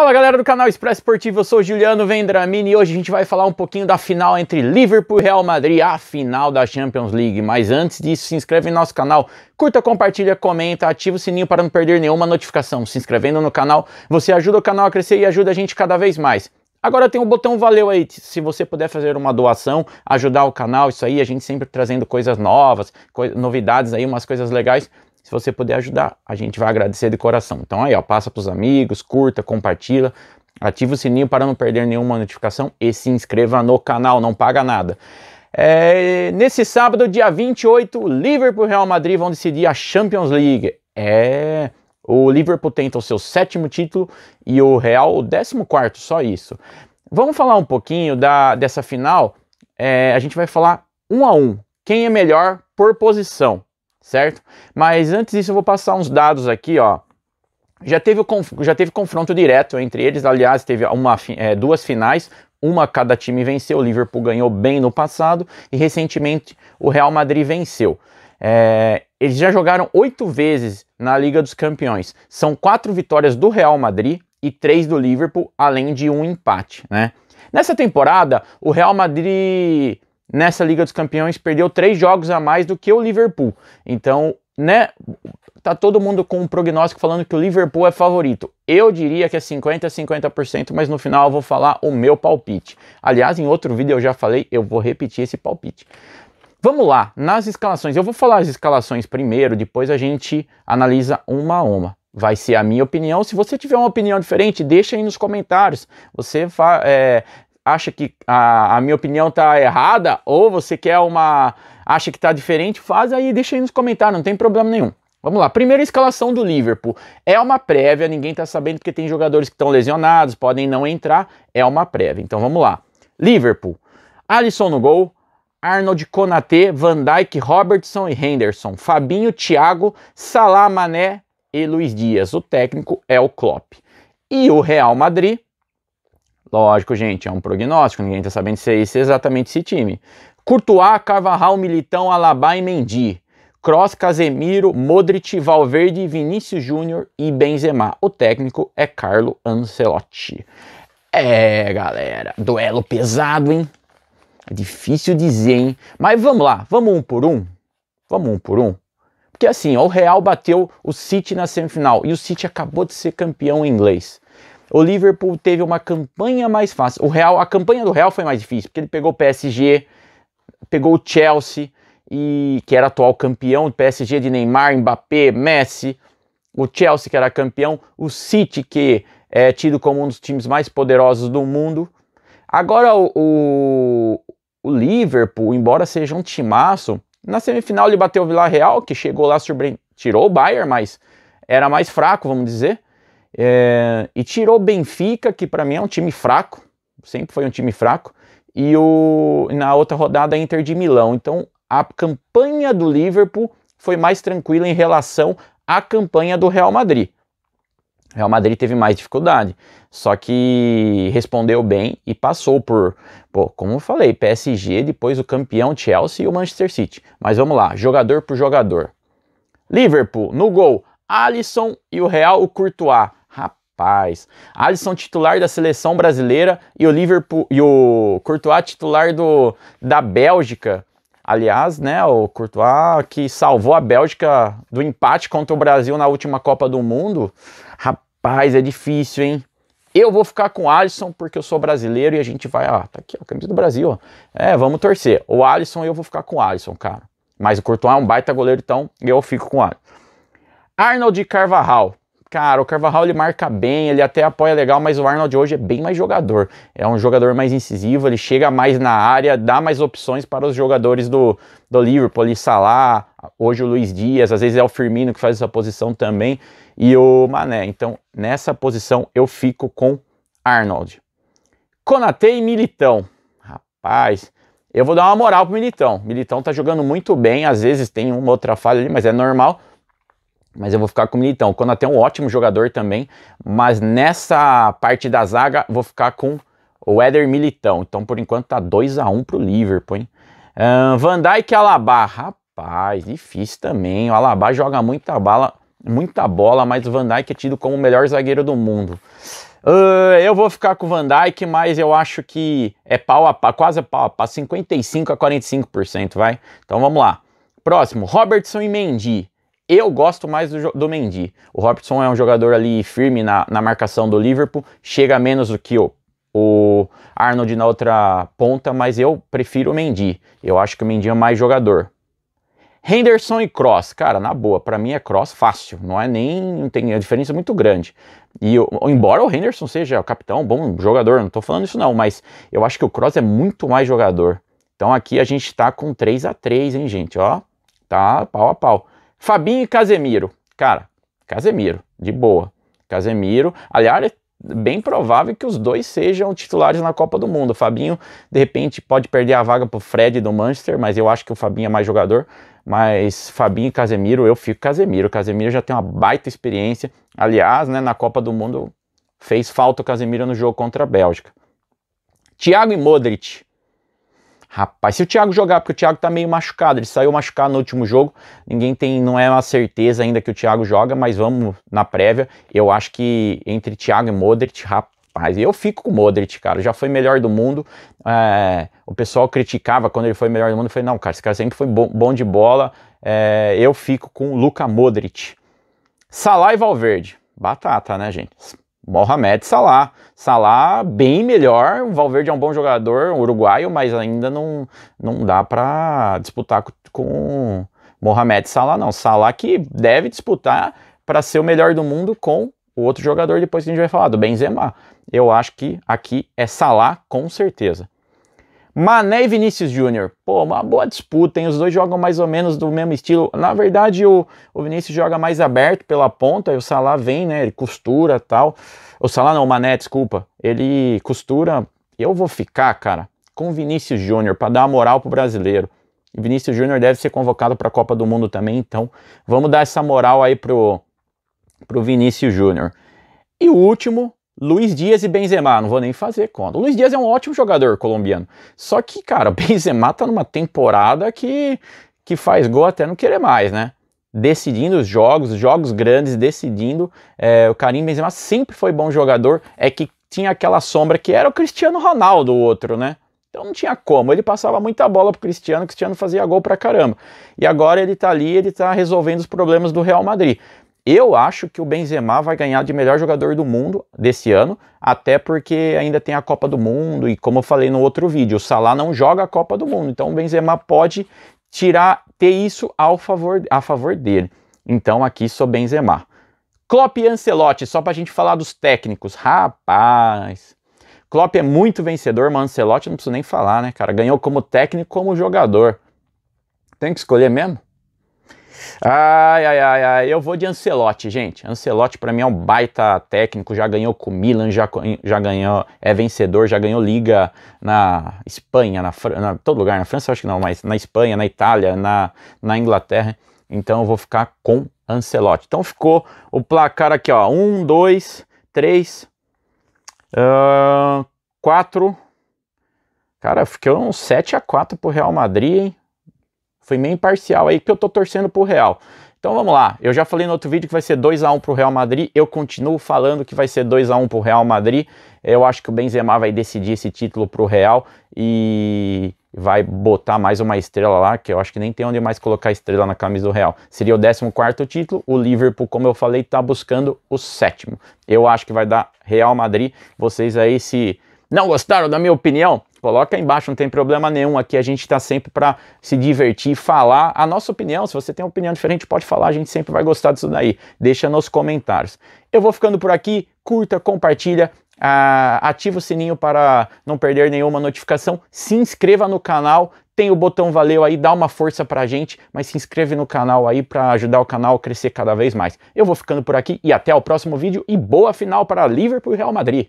Fala galera do canal Expresso Esportivo, eu sou o Juliano Vendramini e hoje a gente vai falar um pouquinho da final entre Liverpool e Real Madrid, a final da Champions League. Mas antes disso, se inscreve no nosso canal, curta, compartilha, comenta, ativa o sininho para não perder nenhuma notificação. Se inscrevendo no canal, você ajuda o canal a crescer e ajuda a gente cada vez mais. Agora tem o um botão valeu aí, se você puder fazer uma doação, ajudar o canal, isso aí, a gente sempre trazendo coisas novas, co novidades aí, umas coisas legais se você puder ajudar, a gente vai agradecer de coração. Então aí, ó, passa para os amigos, curta, compartilha, ativa o sininho para não perder nenhuma notificação e se inscreva no canal, não paga nada. É, nesse sábado, dia 28, Liverpool e Real Madrid vão decidir a Champions League. É, o Liverpool tenta o seu sétimo título e o Real o décimo quarto, só isso. Vamos falar um pouquinho da, dessa final. É, a gente vai falar um a um. Quem é melhor por posição? certo? Mas antes disso eu vou passar uns dados aqui, ó. Já teve, já teve confronto direto entre eles, aliás, teve uma, é, duas finais, uma cada time venceu, o Liverpool ganhou bem no passado e recentemente o Real Madrid venceu. É, eles já jogaram oito vezes na Liga dos Campeões. São quatro vitórias do Real Madrid e três do Liverpool, além de um empate, né? Nessa temporada, o Real Madrid nessa Liga dos Campeões perdeu três jogos a mais do que o Liverpool. Então, né, tá todo mundo com um prognóstico falando que o Liverpool é favorito. Eu diria que é 50 50%, mas no final eu vou falar o meu palpite. Aliás, em outro vídeo eu já falei, eu vou repetir esse palpite. Vamos lá, nas escalações. Eu vou falar as escalações primeiro, depois a gente analisa uma a uma. Vai ser a minha opinião. Se você tiver uma opinião diferente, deixa aí nos comentários. Você é, acha que a, a minha opinião está errada ou você quer uma acha que está diferente, faz aí, deixa aí nos comentários, não tem problema nenhum. Vamos lá, primeira escalação do Liverpool. É uma prévia, ninguém está sabendo porque tem jogadores que estão lesionados, podem não entrar, é uma prévia. Então vamos lá. Liverpool, Alisson no gol, Arnold, Konaté, Van Dijk, Robertson e Henderson, Fabinho, Thiago, Salah, Mané e Luiz Dias. O técnico é o Klopp. E o Real Madrid, Lógico, gente, é um prognóstico, ninguém está sabendo se é esse, exatamente esse time. Courtois, Carvajal, Militão, Alabá e Mendy. Cross, Casemiro, Modric, Valverde, Vinícius Júnior e Benzema. O técnico é Carlo Ancelotti. É, galera, duelo pesado, hein? É difícil dizer, hein? Mas vamos lá, vamos um por um? Vamos um por um? Porque assim, ó, o Real bateu o City na semifinal e o City acabou de ser campeão inglês. O Liverpool teve uma campanha mais fácil. O Real, a campanha do Real foi mais difícil, porque ele pegou o PSG, pegou o Chelsea e que era atual campeão, o PSG de Neymar, Mbappé, Messi, o Chelsea que era campeão, o City que é tido como um dos times mais poderosos do mundo. Agora o, o, o Liverpool, embora seja um timaço, na semifinal ele bateu o Villarreal, que chegou lá, tirou o Bayern, mas era mais fraco, vamos dizer. É, e tirou Benfica, que para mim é um time fraco, sempre foi um time fraco, e o, na outra rodada Inter de Milão. Então a campanha do Liverpool foi mais tranquila em relação à campanha do Real Madrid. Real Madrid teve mais dificuldade, só que respondeu bem e passou por, pô, como eu falei, PSG, depois o campeão Chelsea e o Manchester City. Mas vamos lá, jogador por jogador. Liverpool no gol, Alisson e o Real o Courtois rapaz. Alisson titular da seleção brasileira e o Liverpool e o Courtois titular do, da Bélgica. Aliás, né, o Courtois que salvou a Bélgica do empate contra o Brasil na última Copa do Mundo. Rapaz, é difícil, hein? Eu vou ficar com o Alisson porque eu sou brasileiro e a gente vai, ó, tá aqui, ó, camisa do Brasil, ó. É, vamos torcer. O Alisson, eu vou ficar com o Alisson, cara. Mas o Courtois é um baita goleiro, então eu fico com o Alisson. Arnold Carvajal cara, o Carvajal ele marca bem, ele até apoia legal, mas o Arnold hoje é bem mais jogador. É um jogador mais incisivo, ele chega mais na área, dá mais opções para os jogadores do, do Liverpool, ali Salah, hoje o Luiz Dias, às vezes é o Firmino que faz essa posição também, e o Mané. Então, nessa posição eu fico com Arnold. Konate e Militão. Rapaz, eu vou dar uma moral pro Militão. Militão tá jogando muito bem, às vezes tem uma outra falha ali, mas é normal mas eu vou ficar com o Militão. quando até um ótimo jogador também, mas nessa parte da zaga vou ficar com o Éder Militão. Então, por enquanto, tá 2 a 1 um pro Liverpool, hein? Uh, Van Dijk e Alabá. Rapaz, difícil também. O Alabá joga muita bala, muita bola, mas o Van Dijk é tido como o melhor zagueiro do mundo. Uh, eu vou ficar com o Van Dijk, mas eu acho que é pau a pau, quase pau a pau, 55 a 45%, vai? Então vamos lá. Próximo, Robertson e Mendy. Eu gosto mais do, do Mendy. O Robertson é um jogador ali firme na, na marcação do Liverpool, chega menos do que o, o Arnold na outra ponta, mas eu prefiro o Mendy. Eu acho que o Mendy é mais jogador. Henderson e Cross, cara, na boa, para mim é Cross fácil, não é nem tem é a diferença é muito grande. E eu, embora o Henderson seja o capitão, bom jogador, não tô falando isso não, mas eu acho que o Cross é muito mais jogador. Então aqui a gente tá com 3 a 3, hein, gente, ó. Tá pau a pau. Fabinho e Casemiro. Cara, Casemiro, de boa. Casemiro, aliás, é bem provável que os dois sejam titulares na Copa do Mundo. O Fabinho, de repente, pode perder a vaga pro Fred do Manchester, mas eu acho que o Fabinho é mais jogador. Mas Fabinho e Casemiro, eu fico Casemiro. Casemiro já tem uma baita experiência. Aliás, né, na Copa do Mundo fez falta o Casemiro no jogo contra a Bélgica. Thiago e Modric. Rapaz, se o Thiago jogar, porque o Thiago tá meio machucado, ele saiu machucado no último jogo, ninguém tem, não é uma certeza ainda que o Thiago joga, mas vamos na prévia. Eu acho que entre Thiago e Modric, rapaz, eu fico com o Modric, cara, já foi melhor do mundo. É, o pessoal criticava quando ele foi melhor do mundo, eu falei, não, cara, esse cara sempre foi bom, bom de bola. É, eu fico com o Luca Modric. Salah e Valverde, batata, né, gente? Mohamed Salah. Salah bem melhor, o Valverde é um bom jogador, um uruguaio, mas ainda não, não dá para disputar com, Mohamed Salah não. Salah que deve disputar para ser o melhor do mundo com o outro jogador depois que a gente vai falar do Benzema. Eu acho que aqui é Salah com certeza. Mané e Vinícius Júnior. Pô, uma boa disputa, hein? Os dois jogam mais ou menos do mesmo estilo. Na verdade, o, o Vinícius joga mais aberto pela ponta, e o Salah vem, né? Ele costura tal. O Salah não, o Mané, desculpa. Ele costura. Eu vou ficar, cara, com o Vinícius Júnior para dar uma moral pro brasileiro. E Vinícius Júnior deve ser convocado para a Copa do Mundo também, então vamos dar essa moral aí pro, pro Vinícius Júnior. E o último, Luiz Dias e Benzema, não vou nem fazer conta. O Luiz Dias é um ótimo jogador colombiano. Só que, cara, o Benzema tá numa temporada que, que faz gol até não querer mais, né? Decidindo os jogos, jogos grandes, decidindo. É, o Karim Benzema sempre foi bom jogador, é que tinha aquela sombra que era o Cristiano Ronaldo, o outro, né? Então não tinha como, ele passava muita bola pro Cristiano, o Cristiano fazia gol pra caramba. E agora ele tá ali, ele tá resolvendo os problemas do Real Madrid. Eu acho que o Benzema vai ganhar de melhor jogador do mundo desse ano, até porque ainda tem a Copa do Mundo e como eu falei no outro vídeo, o Salah não joga a Copa do Mundo, então o Benzema pode tirar ter isso ao favor a favor dele. Então aqui sou Benzema. Klopp e Ancelotti, só pra gente falar dos técnicos. Rapaz, Klopp é muito vencedor, mas Ancelotti não preciso nem falar, né, cara? Ganhou como técnico, como jogador. Tem que escolher mesmo? Ai, ai, ai, ai, eu vou de Ancelotti, gente. Ancelotti para mim é um baita técnico, já ganhou com o Milan, já, já ganhou, é vencedor, já ganhou liga na Espanha, na, na todo lugar, na França acho que não, mas na Espanha, na Itália, na, na Inglaterra. Então eu vou ficar com Ancelotti. Então ficou o placar aqui, ó, um, dois, três, uh, quatro. Cara, ficou um 7 a 4 pro Real Madrid, hein? Foi meio imparcial aí que eu tô torcendo pro Real. Então vamos lá. Eu já falei no outro vídeo que vai ser 2 a 1 pro Real Madrid. Eu continuo falando que vai ser 2 a 1 pro Real Madrid. Eu acho que o Benzema vai decidir esse título pro Real e vai botar mais uma estrela lá, que eu acho que nem tem onde mais colocar estrela na camisa do Real. Seria o 14º título, o Liverpool, como eu falei, tá buscando o sétimo. Eu acho que vai dar Real Madrid. Vocês aí se não gostaram da minha opinião, Coloca aí embaixo, não tem problema nenhum. Aqui a gente está sempre para se divertir, falar a nossa opinião. Se você tem uma opinião diferente, pode falar, a gente sempre vai gostar disso daí. Deixa nos comentários. Eu vou ficando por aqui. Curta, compartilha, ativa o sininho para não perder nenhuma notificação. Se inscreva no canal, tem o botão valeu aí, dá uma força para a gente, mas se inscreve no canal aí para ajudar o canal a crescer cada vez mais. Eu vou ficando por aqui e até o próximo vídeo e boa final para Liverpool e Real Madrid.